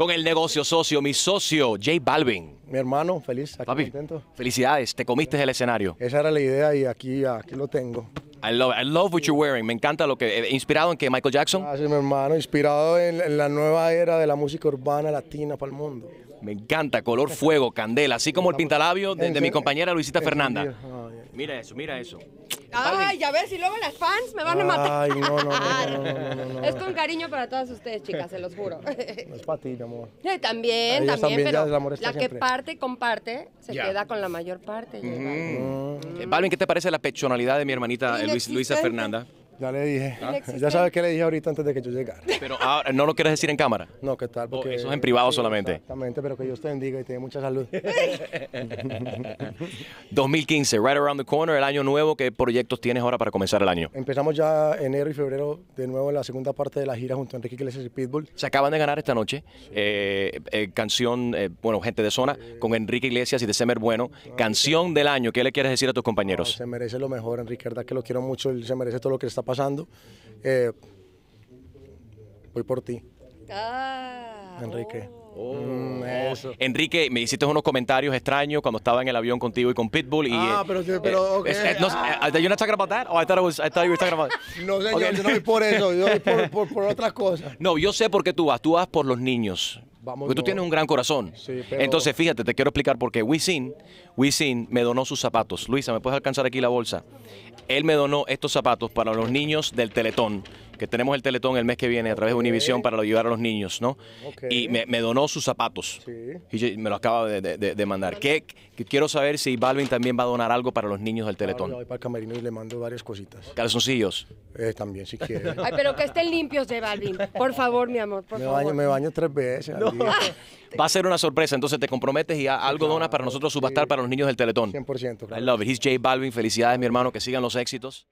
con el negocio socio, mi socio J Balvin. Mi hermano, feliz, Felicidades, te comiste el escenario. Esa era la idea y aquí, aquí lo tengo. I love, I love what you're wearing. Me encanta lo que. Eh, ¿Inspirado en que Michael Jackson? Gracias, mi hermano. Inspirado en, la nueva era de la música urbana latina para el mundo. Me encanta, color fuego, candela, así como el pintalabio de mi compañera Luisita Fernanda. Mira eso, mira eso. Ay, ya ver si luego las fans me van a matar. Ay, no, no, Es con cariño para todas ustedes, chicas, se los juro. es para ti, mi amor. Eh, también, también, la que parte comparte se queda con la mayor parte. Mm. Eh, Balvin, ¿qué te parece la pechonalidad de mi hermanita Luisa Fernanda? Ya le dije. Ah, ya sabes qué le dije ahorita antes de que yo llegara. Pero ahora, ¿no lo quieres decir en cámara? No, ¿qué tal? Oh, porque, eso es en privado solamente. Exactamente, pero que Dios te bendiga y te dé mucha salud. 2015, right around the corner, el año nuevo. ¿Qué proyectos tienes ahora para comenzar el año? Empezamos ya enero y febrero de nuevo en la segunda parte de la gira junto a Enrique Iglesias y Pitbull. Se acaban de ganar esta noche. Eh, eh, canción, eh, bueno, gente de zona, con Enrique Iglesias y Semer Bueno. Canción del año. ¿Qué le quieres decir a tus compañeros? se merece lo mejor, Enrique. verdad que lo quiero mucho. Él se merece todo lo que está pasando pasando. Eh, voy por ti. Ah, Enrique. Oh. Mm, oh. Enrique, me hiciste unos comentarios extraños cuando estaba en el avión contigo y con Pitbull. Y, ah, eh, pero, pero eh, OK. Eh, no, ah. ¿Did you not about that? Oh, I thought, was, I thought you were No señor, yo no voy por eso, yo voy por, por, por otras cosas. No, yo sé por qué tú vas, tú vas por los niños tú tienes un gran corazón. Entonces, fíjate, te quiero explicar por qué. Wisin, Wisin me donó sus zapatos. Luisa, ¿me puedes alcanzar aquí la bolsa? Él me donó estos zapatos para los niños del Teletón que tenemos el teletón el mes que viene a través de Univisión para llevar a los niños, ¿no? Y me, donó sus zapatos. Y me lo acaba de, mandar. Que, quiero saber si Balvin también va a donar algo para los niños del teletón. voy para el camerino y le mando varias cositas. Calzoncillos. Eh, también, si quiere. Ay, pero que estén limpios de Balvin. Por favor, mi amor. Por me, Baño, me baño tres veces. Va a ser una sorpresa, entonces te comprometes y algo donas para nosotros subastar para los niños del Teletón. 100%. Claro. I love it. He's J Balvin. Felicidades, mi hermano, que sigan los éxitos.